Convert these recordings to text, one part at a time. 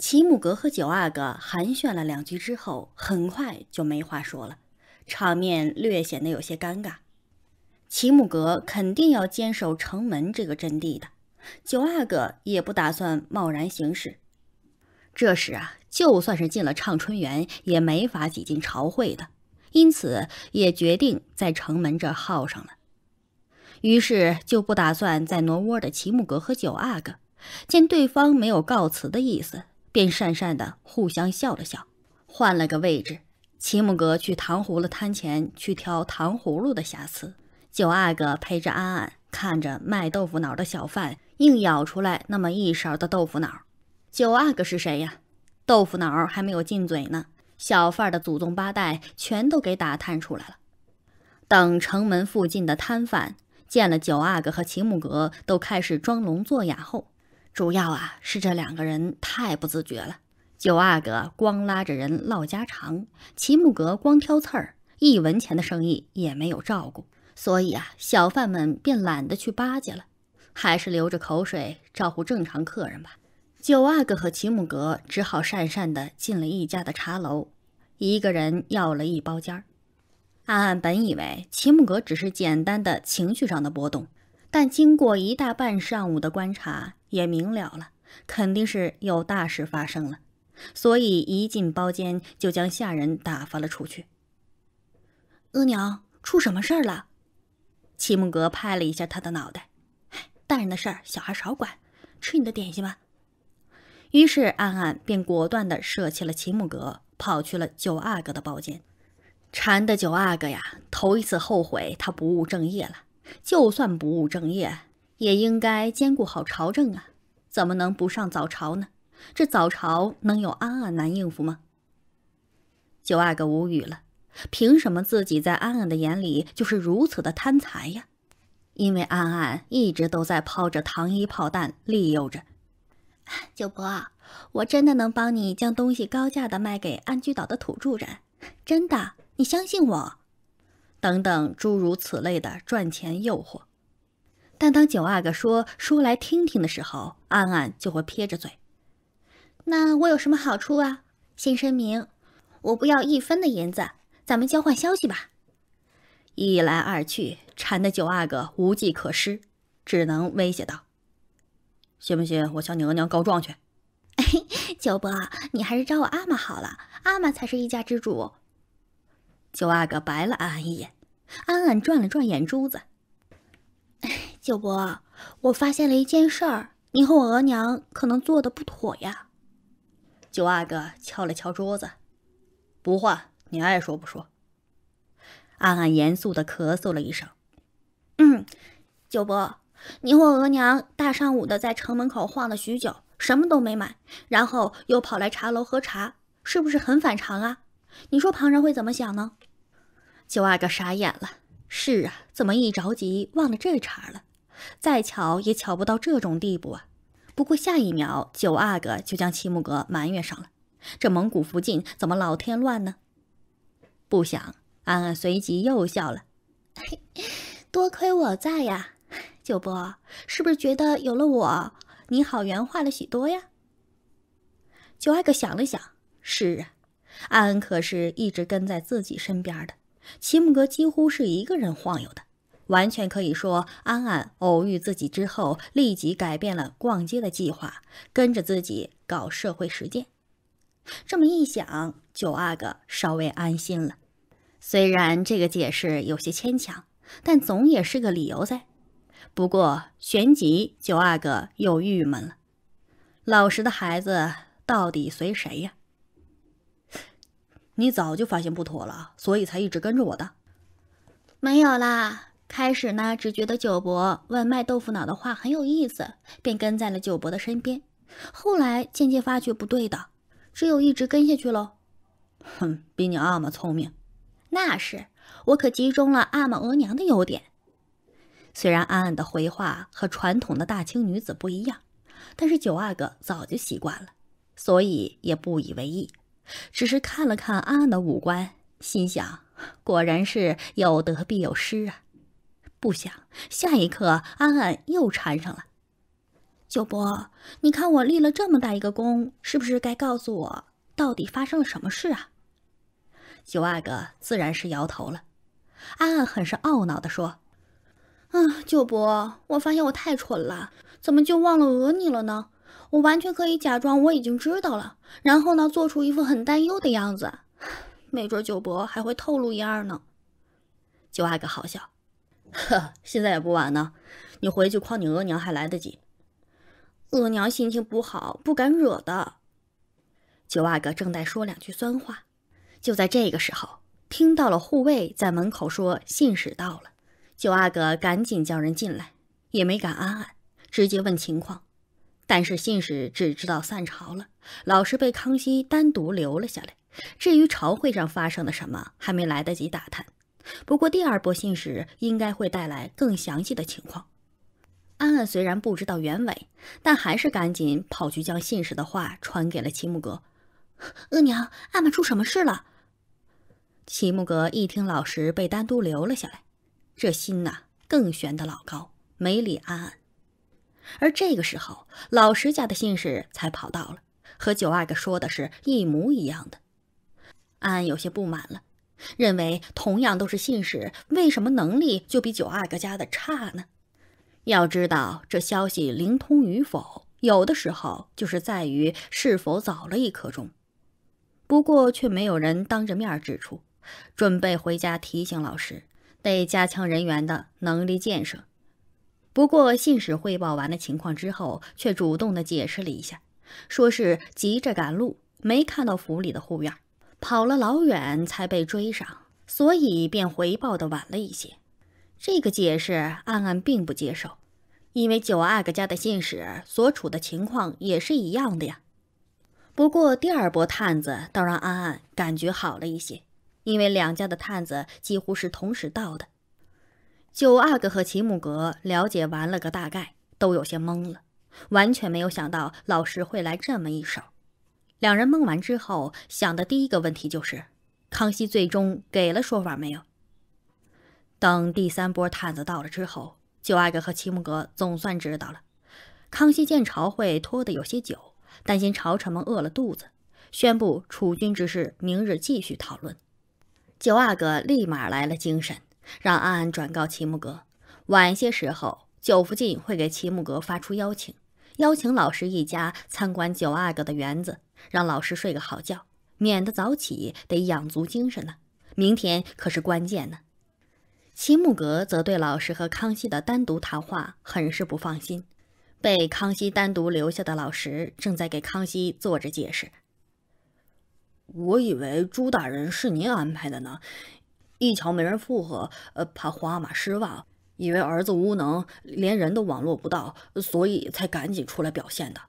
齐木格和九阿哥寒暄了两句之后，很快就没话说了，场面略显得有些尴尬。齐木格肯定要坚守城门这个阵地的，九阿哥也不打算贸然行事。这时啊，就算是进了畅春园，也没法挤进朝会的，因此也决定在城门这耗上了。于是就不打算再挪窝的齐木格和九阿哥，见对方没有告辞的意思。便讪讪的互相笑了笑，换了个位置。齐木格去糖葫芦摊前去挑糖葫芦的瑕疵，九阿哥陪着安安看着卖豆腐脑的小贩硬咬出来那么一勺的豆腐脑。九阿哥是谁呀？豆腐脑还没有进嘴呢，小贩的祖宗八代全都给打探出来了。等城门附近的摊贩见了九阿哥和齐木格，都开始装聋作哑后。主要啊是这两个人太不自觉了。九阿哥光拉着人唠家常，齐木格光挑刺儿，一文钱的生意也没有照顾，所以啊，小贩们便懒得去巴结了，还是流着口水照顾正常客人吧。九阿哥和齐木格只好讪讪地进了一家的茶楼，一个人要了一包间儿。暗暗本以为齐木格只是简单的情绪上的波动。但经过一大半上午的观察，也明了了，肯定是有大事发生了，所以一进包间就将下人打发了出去。额娘，出什么事儿了？齐木格拍了一下他的脑袋：“大人的事儿，小孩少管，吃你的点心吧。”于是暗暗便果断的舍弃了齐木格，跑去了九阿哥的包间。馋的九阿哥呀，头一次后悔他不务正业了。就算不务正业，也应该兼顾好朝政啊！怎么能不上早朝呢？这早朝能有安安难应付吗？九阿哥无语了，凭什么自己在安安的眼里就是如此的贪财呀？因为安安一直都在抛着糖衣炮弹，利诱着九伯。我真的能帮你将东西高价的卖给安居岛的土著人，真的，你相信我。等等，诸如此类的赚钱诱惑，但当九阿哥说说来听听的时候，安安就会撇着嘴：“那我有什么好处啊？先声明，我不要一分的银子。咱们交换消息吧。”一来二去，馋得九阿哥无计可施，只能威胁道：“信不信我向你额娘告状去？” 九伯，你还是找我阿玛好了，阿玛才是一家之主。九阿哥白了安安一眼，安安转了转眼珠子。九伯，我发现了一件事儿，你和我额娘可能做的不妥呀。九阿哥敲了敲桌子，不换，你爱说不说。安安严肃的咳嗽了一声，嗯，九伯，你和额娘大上午的在城门口晃了许久，什么都没买，然后又跑来茶楼喝茶，是不是很反常啊？你说旁人会怎么想呢？九阿哥傻眼了。是啊，怎么一着急忘了这茬了？再巧也巧不到这种地步啊！不过下一秒，九阿哥就将七木格埋怨上了。这蒙古福晋怎么老添乱呢？不想，安安随即又笑了。多亏我在呀，九伯，是不是觉得有了我，你好圆滑了许多呀？九阿哥想了想，是啊。安安可是一直跟在自己身边的，齐木格几乎是一个人晃悠的，完全可以说，安安偶遇自己之后，立即改变了逛街的计划，跟着自己搞社会实践。这么一想，九阿哥稍微安心了。虽然这个解释有些牵强，但总也是个理由在。不过，旋即九阿哥又郁闷了：老实的孩子到底随谁呀？你早就发现不妥了，所以才一直跟着我的。没有啦，开始呢只觉得九伯问卖豆腐脑的话很有意思，便跟在了九伯的身边。后来渐渐发觉不对的，只有一直跟下去喽。哼，比你阿玛聪明。那是，我可集中了阿玛额娘的优点。虽然安安的回话和传统的大清女子不一样，但是九阿哥早就习惯了，所以也不以为意。只是看了看安安的五官，心想：果然是有得必有失啊！不想下一刻，安安又缠上了九伯。你看我立了这么大一个功，是不是该告诉我到底发生了什么事啊？九阿哥自然是摇头了。安安很是懊恼地说：“啊，九伯，我发现我太蠢了，怎么就忘了讹你了呢？”我完全可以假装我已经知道了，然后呢，做出一副很担忧的样子，没准九伯还会透露一二呢。九阿哥好笑，呵，现在也不晚呢，你回去诓你额娘还来得及。额娘心情不好，不敢惹的。九阿哥正在说两句酸话，就在这个时候，听到了护卫在门口说信使到了，九阿哥赶紧叫人进来，也没敢安安，直接问情况。但是信使只知道散朝了，老师被康熙单独留了下来。至于朝会上发生了什么，还没来得及打探。不过第二波信使应该会带来更详细的情况。安安虽然不知道原委，但还是赶紧跑去将信使的话传给了齐木格。额娘，阿玛出什么事了？齐木格一听老师被单独留了下来，这心呐更悬得老高，没理安安。而这个时候，老石家的信使才跑到了，和九阿哥说的是一模一样的。安安有些不满了，认为同样都是信使，为什么能力就比九阿哥家的差呢？要知道，这消息灵通与否，有的时候就是在于是否早了一刻钟。不过，却没有人当着面指出，准备回家提醒老石，得加强人员的能力建设。不过，信使汇报完的情况之后，却主动的解释了一下，说是急着赶路，没看到府里的护院，跑了老远才被追上，所以便回报的晚了一些。这个解释，安安并不接受，因为九阿哥家的信使所处的情况也是一样的呀。不过，第二波探子倒让安安感觉好了一些，因为两家的探子几乎是同时到的。九阿哥和齐木格了解完了个大概，都有些懵了，完全没有想到老十会来这么一手。两人懵完之后，想的第一个问题就是：康熙最终给了说法没有？等第三波探子到了之后，九阿哥和齐木格总算知道了。康熙见朝会拖得有些久，担心朝臣们饿了肚子，宣布储君之事明日继续讨论。九阿哥立马来了精神。让安安转告齐木格，晚些时候九福晋会给齐木格发出邀请，邀请老师一家参观九阿哥的园子，让老师睡个好觉，免得早起得养足精神呢。明天可是关键呢。齐木格则对老师和康熙的单独谈话很是不放心，被康熙单独留下的老师正在给康熙做着解释。我以为朱大人是您安排的呢。一瞧没人附和，呃，怕皇阿玛失望，以为儿子无能，连人都网络不到，所以才赶紧出来表现的。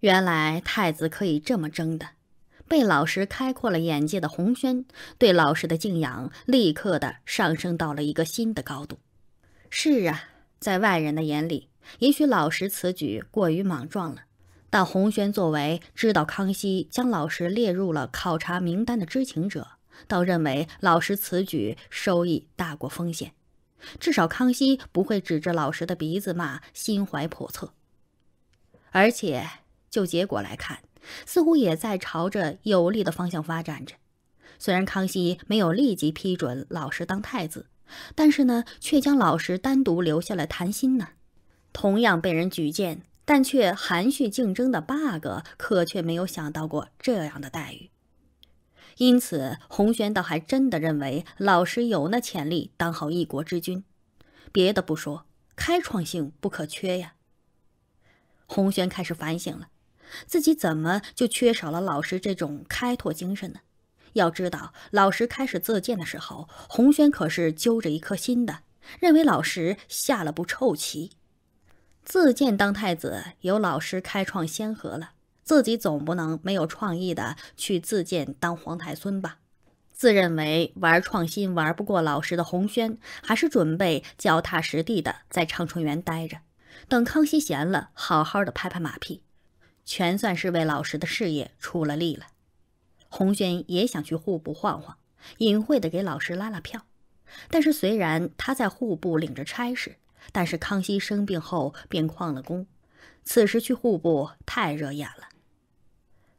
原来太子可以这么争的。被老师开阔了眼界的洪宣，对老师的敬仰立刻的上升到了一个新的高度。是啊，在外人的眼里，也许老师此举过于莽撞了，但洪宣作为知道康熙将老师列入了考察名单的知情者。倒认为老师此举收益大过风险，至少康熙不会指着老师的鼻子骂心怀叵测。而且就结果来看，似乎也在朝着有利的方向发展着。虽然康熙没有立即批准老师当太子，但是呢，却将老师单独留下来谈心呢。同样被人举荐，但却含蓄竞争的 bug，可却没有想到过这样的待遇。因此，洪轩倒还真的认为老师有那潜力当好一国之君。别的不说，开创性不可缺呀。洪轩开始反省了，自己怎么就缺少了老师这种开拓精神呢？要知道，老师开始自荐的时候，洪轩可是揪着一颗心的，认为老师下了步臭棋，自荐当太子，有老师开创先河了。自己总不能没有创意的去自荐当皇太孙吧？自认为玩创新玩不过老师的洪轩，还是准备脚踏实地的在畅春园待着，等康熙闲了，好好的拍拍马屁，全算是为老师的事业出了力了。洪轩也想去户部晃晃，隐晦的给老师拉拉票。但是虽然他在户部领着差事，但是康熙生病后便旷了工，此时去户部太惹眼了。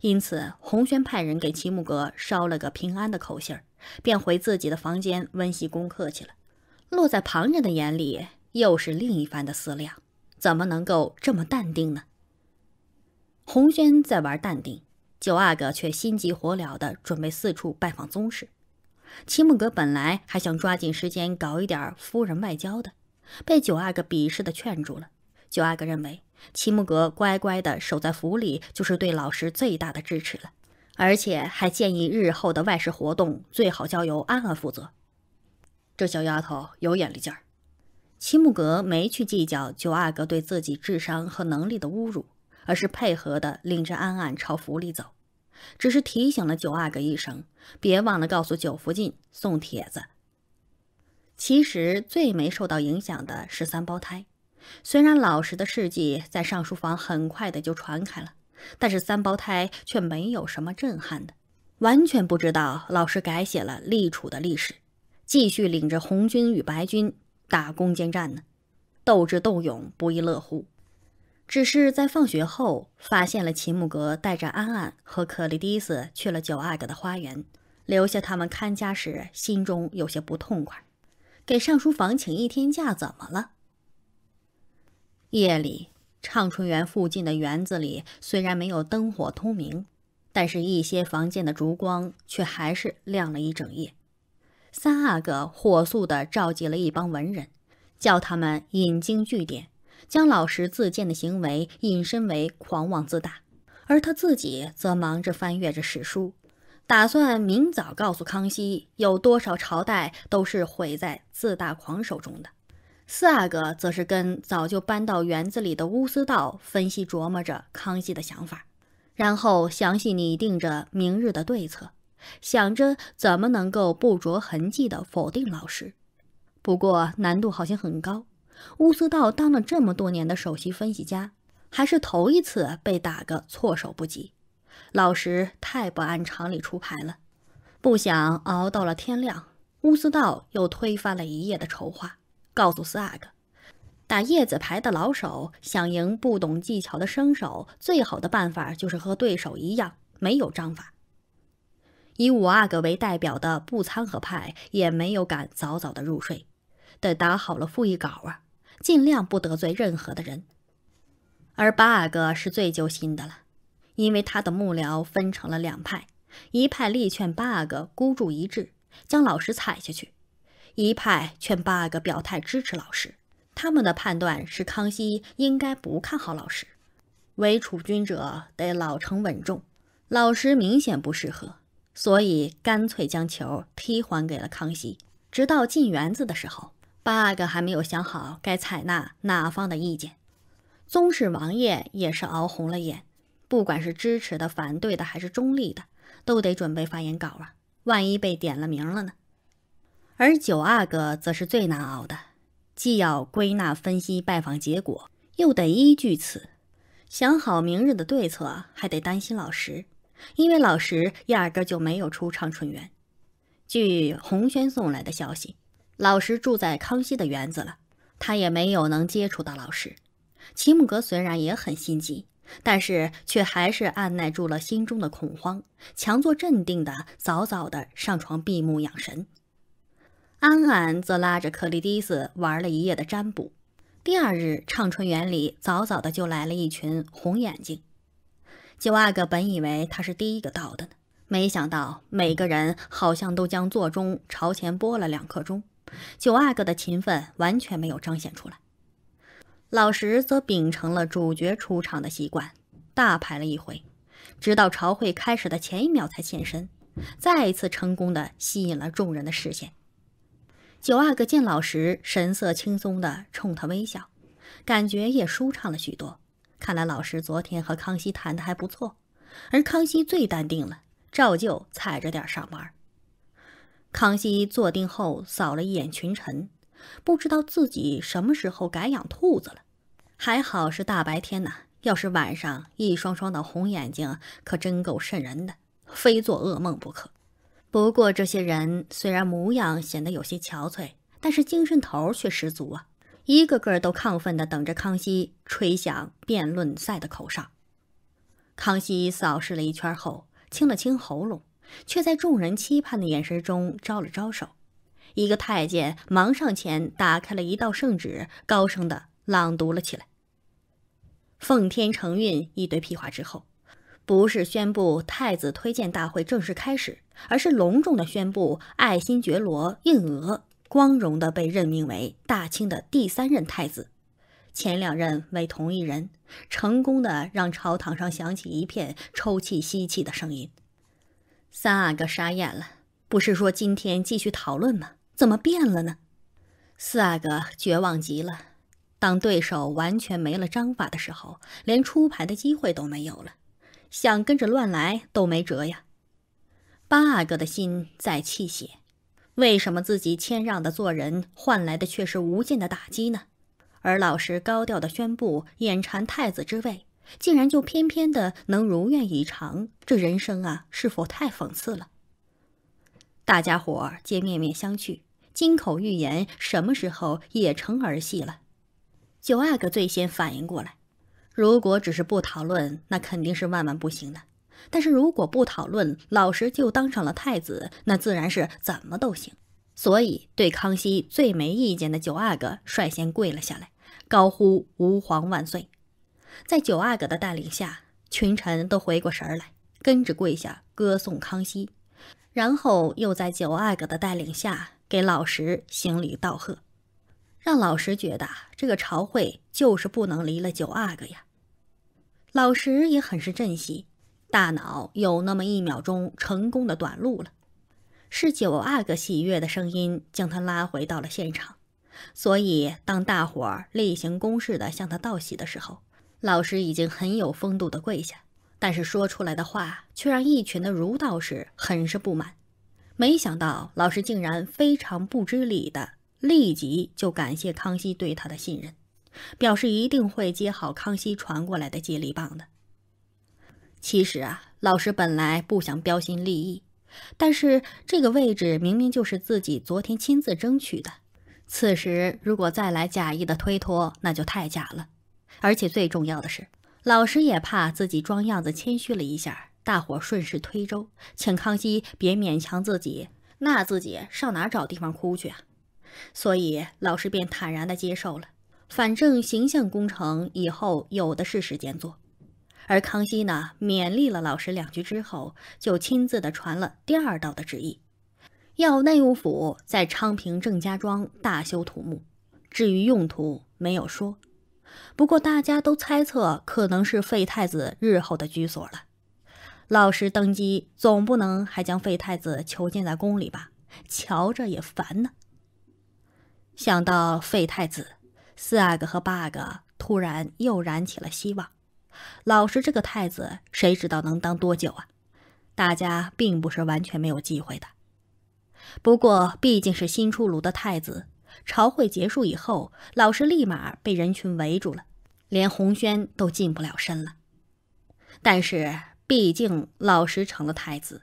因此，洪轩派人给齐木格捎了个平安的口信儿，便回自己的房间温习功课去了。落在旁人的眼里，又是另一番的思量：怎么能够这么淡定呢？洪轩在玩淡定，九阿哥却心急火燎的准备四处拜访宗室。齐木格本来还想抓紧时间搞一点夫人外交的，被九阿哥鄙视的劝住了。九阿哥认为，齐木格乖乖的守在府里，就是对老师最大的支持了，而且还建议日后的外事活动最好交由安安负责。这小丫头有眼力劲儿。齐木格没去计较九阿哥对自己智商和能力的侮辱，而是配合的领着安安朝府里走，只是提醒了九阿哥一声：别忘了告诉九福晋送帖子。其实最没受到影响的是三胞胎。虽然老实的事迹在尚书房很快的就传开了，但是三胞胎却没有什么震撼的，完全不知道老师改写了立储的历史，继续领着红军与白军打攻坚战呢，斗智斗勇不亦乐乎。只是在放学后发现了秦木格带着安安和可丽蒂斯去了九阿哥的花园，留下他们看家时，心中有些不痛快。给尚书房请一天假怎么了？夜里，畅春园附近的园子里虽然没有灯火通明，但是一些房间的烛光却还是亮了一整夜。三阿哥火速地召集了一帮文人，叫他们引经据典，将老十自荐的行为引申为狂妄自大，而他自己则忙着翻阅着史书，打算明早告诉康熙，有多少朝代都是毁在自大狂手中的。四阿哥则是跟早就搬到园子里的乌斯道分析琢磨着康熙的想法，然后详细拟定着明日的对策，想着怎么能够不着痕迹地否定老师。不过难度好像很高，乌斯道当了这么多年的首席分析家，还是头一次被打个措手不及。老师太不按常理出牌了，不想熬到了天亮，乌斯道又推翻了一夜的筹划。告诉四阿哥，打叶子牌的老手想赢不懂技巧的生手，最好的办法就是和对手一样没有章法。以五阿哥为代表的不掺和派也没有敢早早的入睡，得打好了复议稿啊，尽量不得罪任何的人。而八阿哥是最揪心的了，因为他的幕僚分成了两派，一派力劝八阿哥孤注一掷，将老师踩下去。一派劝八阿哥表态支持老十，他们的判断是康熙应该不看好老十，为储君者得老成稳重，老十明显不适合，所以干脆将球踢还给了康熙。直到进园子的时候，八阿哥还没有想好该采纳哪方的意见。宗室王爷也是熬红了眼，不管是支持的、反对的还是中立的，都得准备发言稿啊，万一被点了名了呢？而九阿哥则是最难熬的，既要归纳分析拜访结果，又得依据此想好明日的对策，还得担心老石，因为老石压根就没有出畅春园。据洪轩送来的消息，老石住在康熙的园子了，他也没有能接触到老石。齐木格虽然也很心急，但是却还是按耐住了心中的恐慌，强作镇定的早早的上床闭目养神。安安则拉着克里蒂斯玩了一夜的占卜。第二日，畅春园里早早的就来了一群红眼睛。九阿哥本以为他是第一个到的呢，没想到每个人好像都将座钟朝前拨了两刻钟。九阿哥的勤奋完全没有彰显出来。老石则秉承了主角出场的习惯，大排了一回，直到朝会开始的前一秒才现身，再一次成功的吸引了众人的视线。九阿哥见老十神色轻松地冲他微笑，感觉也舒畅了许多。看来老十昨天和康熙谈的还不错，而康熙最淡定了，照旧踩着点儿上班。康熙坐定后扫了一眼群臣，不知道自己什么时候改养兔子了。还好是大白天呐，要是晚上，一双双的红眼睛可真够瘆人的，非做噩梦不可。不过，这些人虽然模样显得有些憔悴，但是精神头却十足啊！一个个都亢奋地等着康熙吹响辩论赛的口哨。康熙扫视了一圈后，清了清喉咙，却在众人期盼的眼神中招了招手。一个太监忙上前打开了一道圣旨，高声地朗读了起来：“奉天承运，一堆屁话之后。”不是宣布太子推荐大会正式开始，而是隆重的宣布爱新觉罗·胤额光荣的被任命为大清的第三任太子，前两任为同一人，成功的让朝堂上响起一片抽泣吸气的声音。三阿哥傻眼了，不是说今天继续讨论吗？怎么变了呢？四阿哥绝望极了，当对手完全没了章法的时候，连出牌的机会都没有了。想跟着乱来都没辙呀！八阿哥的心在泣血，为什么自己谦让的做人换来的却是无尽的打击呢？而老师高调的宣布眼馋太子之位，竟然就偏偏的能如愿以偿，这人生啊，是否太讽刺了？大家伙皆面面相觑，金口玉言什么时候也成儿戏了？九阿哥最先反应过来。如果只是不讨论，那肯定是万万不行的。但是如果不讨论，老十就当上了太子，那自然是怎么都行。所以，对康熙最没意见的九阿哥率先跪了下来，高呼“吾皇万岁”。在九阿哥的带领下，群臣都回过神来，跟着跪下歌颂康熙，然后又在九阿哥的带领下给老十行礼道贺。让老石觉得这个朝会就是不能离了九阿哥呀。老石也很是珍惜，大脑有那么一秒钟成功的短路了。是九阿哥喜悦的声音将他拉回到了现场。所以当大伙例行公事的向他道喜的时候，老师已经很有风度的跪下，但是说出来的话却让一群的儒道士很是不满。没想到老师竟然非常不知礼的。立即就感谢康熙对他的信任，表示一定会接好康熙传过来的接力棒的。其实啊，老师本来不想标新立异，但是这个位置明明就是自己昨天亲自争取的，此时如果再来假意的推脱，那就太假了。而且最重要的是，老师也怕自己装样子谦虚了一下，大伙顺势推舟，请康熙别勉强自己，那自己上哪找地方哭去啊？所以老师便坦然的接受了，反正形象工程以后有的是时间做。而康熙呢，勉励了老师两句之后，就亲自的传了第二道的旨意，要内务府在昌平郑家庄大修土木。至于用途，没有说。不过大家都猜测，可能是废太子日后的居所了。老师登基，总不能还将废太子囚禁在宫里吧？瞧着也烦呢。想到废太子四阿哥和八阿哥，突然又燃起了希望。老十这个太子，谁知道能当多久啊？大家并不是完全没有机会的。不过毕竟是新出炉的太子，朝会结束以后，老十立马被人群围住了，连红轩都近不了身了。但是毕竟老实成了太子，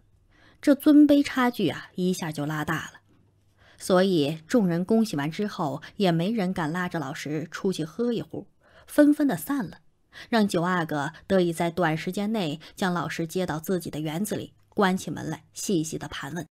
这尊卑差距啊，一下就拉大了。所以众人恭喜完之后，也没人敢拉着老师出去喝一壶，纷纷的散了，让九阿哥得以在短时间内将老师接到自己的园子里，关起门来细细的盘问。